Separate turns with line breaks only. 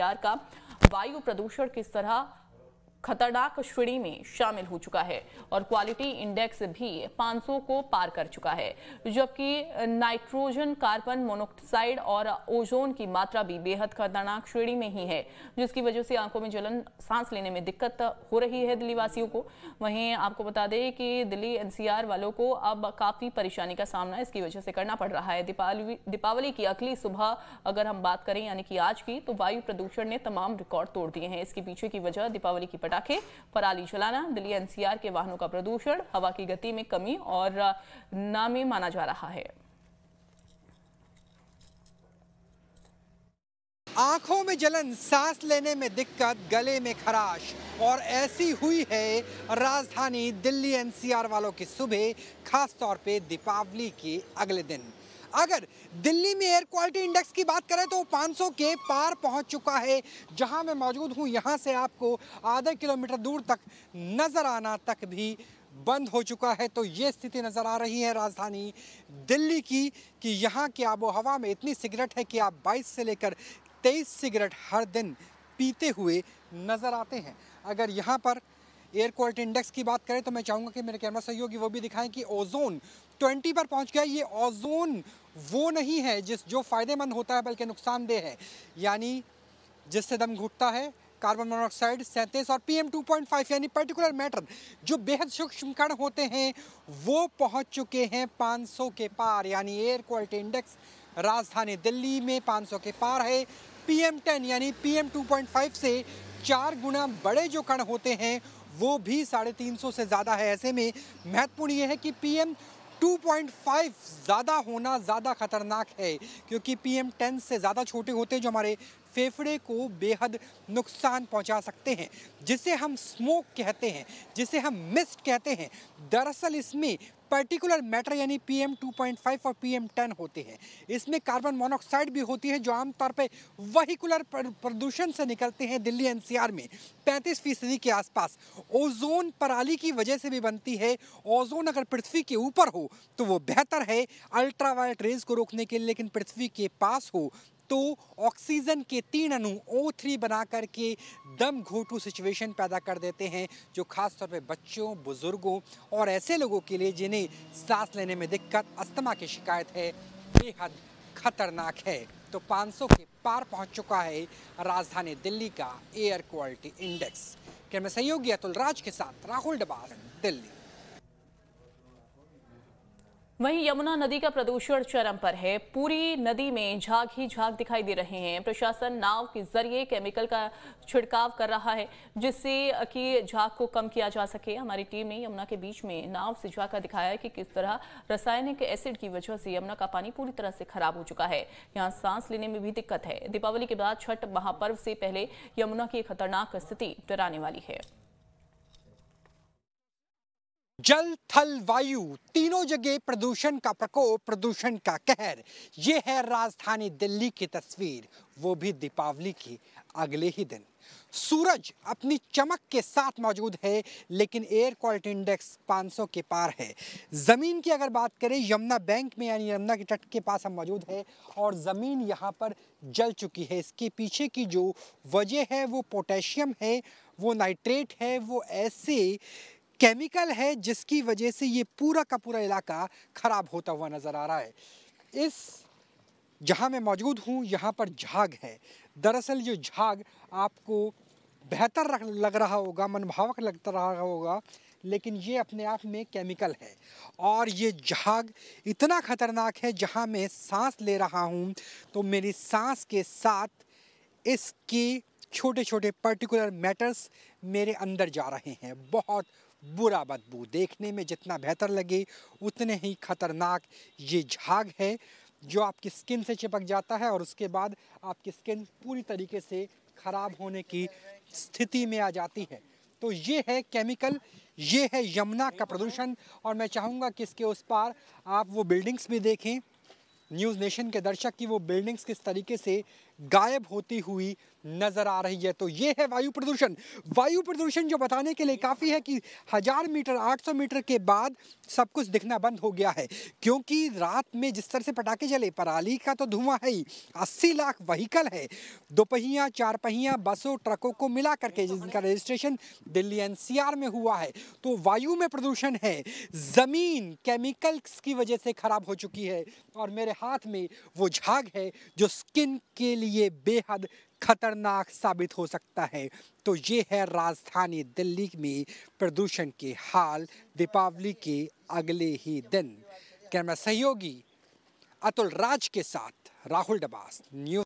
का वायु प्रदूषण किस तरह खतरनाक श्रेणी में शामिल हो चुका है और क्वालिटी इंडेक्स भी 500 को पार कर चुका है जबकि नाइट्रोजन कार्बन मोनोक्साइड और ओजोन की मात्रा भी बेहद खतरनाक श्रेणी में ही है जिसकी वजह से आंखों में जलन सांस लेने में दिक्कत हो रही है दिल्ली वासियों को वहीं आपको बता दें कि दिल्ली एनसीआर वालों को अब काफ़ी परेशानी का सामना इसकी वजह से करना पड़ रहा है दीपावली दीपावली की अगली सुबह अगर हम बात करें यानी कि आज की तो वायु प्रदूषण ने तमाम रिकॉर्ड तोड़ दिए हैं इसके पीछे की वजह दीपावली की पटाखा पटाखे पराली जलाना दिल्ली एनसीआर के वाहनों का प्रदूषण हवा की गति में कमी और नामे माना जा रहा है
आंखों में जलन सांस लेने में दिक्कत गले में खराश और ऐसी हुई है राजधानी दिल्ली एनसीआर वालों की सुबह खास तौर पे दीपावली के अगले दिन अगर दिल्ली में एयर क्वालिटी इंडेक्स की बात करें तो 500 के पार पहुंच चुका है जहां मैं मौजूद हूं यहां से आपको आधा किलोमीटर दूर तक नज़र आना तक भी बंद हो चुका है तो ये स्थिति नज़र आ रही है राजधानी दिल्ली की कि यहाँ की आबो हवा में इतनी सिगरेट है कि आप 22 से लेकर 23 सिगरेट हर दिन पीते हुए नज़र आते हैं अगर यहाँ पर एयर क्वालिटी इंडेक्स की बात करें तो मैं चाहूँगा कि मेरे कैमरा सहयोगी वो भी दिखाएं कि ओजोन 20 पर पहुँच गया ये ओजोन वो नहीं है जिस जो फ़ायदेमंद होता है बल्कि नुकसानदेह है यानी जिससे दम घुटता है कार्बन मोनोऑक्साइड सैंतीस और P M two point five यानी पर्टिकुलर मैटर जो बेहद सूक्ष्म कण होते हैं वो पहुंच चुके हैं 500 के पार यानी एयर क्वालिटी इंडेक्स राजधानी दिल्ली में 500 के पार है पी एम टेन यानी P M two point five से चार गुना बड़े जो कण होते हैं वो भी साढ़े तीन सौ से ज़्यादा है ऐसे में महत्वपूर्ण ये है कि पी एम 2.5 ज़्यादा होना ज़्यादा ख़तरनाक है क्योंकि एम टेन से ज़्यादा छोटे होते हैं जो हमारे फेफड़े को बेहद नुकसान पहुंचा सकते हैं जिसे हम स्मोक कहते हैं जिसे हम मिस्ट कहते हैं दरअसल इसमें पर्टिकुलर मैटर यानी P M two point five और पी एम टेन होते हैं इसमें कार्बन मोनोऑक्साइड भी होती है जो आमतौर पर वहीकुलर प्रदूषण से निकलते हैं दिल्ली एन सी आर में पैंतीस फीसदी के आसपास ओजोन पराली की वजह से भी बनती है ओजोन अगर पृथ्वी के ऊपर हो तो वो बेहतर है अल्ट्रावायलेट रेज को रोकने के लिए लेकिन पृथ्वी के पास हो तो ऑक्सीजन के तीन अणु थ्री बना करके दम घोटू सिचुएशन पैदा कर देते हैं जो खास तौर पे बच्चों बुज़ुर्गों और ऐसे लोगों के लिए जिन्हें सांस लेने में दिक्कत अस्थमा की शिकायत है बेहद खतरनाक है तो 500 के पार पहुंच चुका है राजधानी दिल्ली का एयर क्वालिटी इंडेक्स कैमरा सहयोगी अतुल राज के साथ राहुल डबास दिल्ली
वहीं यमुना नदी का प्रदूषण चरम पर है पूरी नदी में झाग ही झाग दिखाई दे रहे हैं प्रशासन नाव के जरिए केमिकल का छिड़काव कर रहा है जिससे कि झाग को कम किया जा सके हमारी टीम ने यमुना के बीच में नाव से झाका दिखाया है कि किस तरह रासायनिक एसिड की वजह से यमुना का पानी पूरी तरह से खराब हो चुका है यहाँ सांस लेने में भी दिक्कत है दीपावली के बाद छठ महापर्व से पहले यमुना की खतरनाक स्थिति डराने वाली है
जल थल वायु तीनों जगह प्रदूषण का प्रकोप प्रदूषण का कहर ये है राजधानी दिल्ली की तस्वीर वो भी दीपावली की अगले ही दिन सूरज अपनी चमक के साथ मौजूद है लेकिन एयर क्वालिटी इंडेक्स 500 के पार है ज़मीन की अगर बात करें यमुना बैंक में यानी यमुना के तट के पास हम मौजूद है और ज़मीन यहाँ पर जल चुकी है इसके पीछे की जो वजह है वो पोटेशियम है वो नाइट्रेट है वो ऐसे केमिकल है जिसकी वजह से ये पूरा का पूरा इलाका ख़राब होता हुआ नज़र आ रहा है इस जहाँ मैं मौजूद हूँ यहाँ पर झाग है दरअसल ये झाग आपको बेहतर लग रहा होगा मनभावक लगता रहा होगा लेकिन ये अपने आप में केमिकल है और ये झाग इतना ख़तरनाक है जहाँ मैं सांस ले रहा हूँ तो मेरी सांस के साथ इसकी छोटे छोटे पर्टिकुलर मैटर्स मेरे अंदर जा रहे हैं बहुत बुरा बदबू देखने में जितना बेहतर लगे उतने ही खतरनाक ये झाग है जो आपकी स्किन से चिपक जाता है और उसके बाद आपकी स्किन पूरी तरीके से ख़राब होने की स्थिति में आ जाती है तो ये है केमिकल ये है यमुना का प्रदूषण और मैं चाहूँगा कि इसके उस पार आप वो बिल्डिंग्स भी देखें न्यूज़ नेशन के दर्शक की वो बिल्डिंग्स किस तरीके से गायब होती हुई नज़र आ रही है तो ये है वायु प्रदूषण वायु प्रदूषण जो बताने के लिए काफ़ी है कि हज़ार मीटर 800 मीटर के बाद सब कुछ दिखना बंद हो गया है क्योंकि रात में जिस तरह से पटाखे जले पराली का तो धुआं है ही अस्सी लाख वहीकल है दोपहिया चार पहिया बसों ट्रकों को मिला करके जिनका रजिस्ट्रेशन दिल्ली एनसीआर में हुआ है तो वायु में प्रदूषण है ज़मीन केमिकल्स की वजह से ख़राब हो चुकी है और मेरे हाथ में वो झाग है जो स्किन के लिए लिए बेहद खतरनाक साबित हो सकता है तो ये है राजधानी दिल्ली में प्रदूषण के हाल दीपावली के अगले ही दिन कैमरा सहयोगी अतुल राज के साथ राहुल डबास न्यूज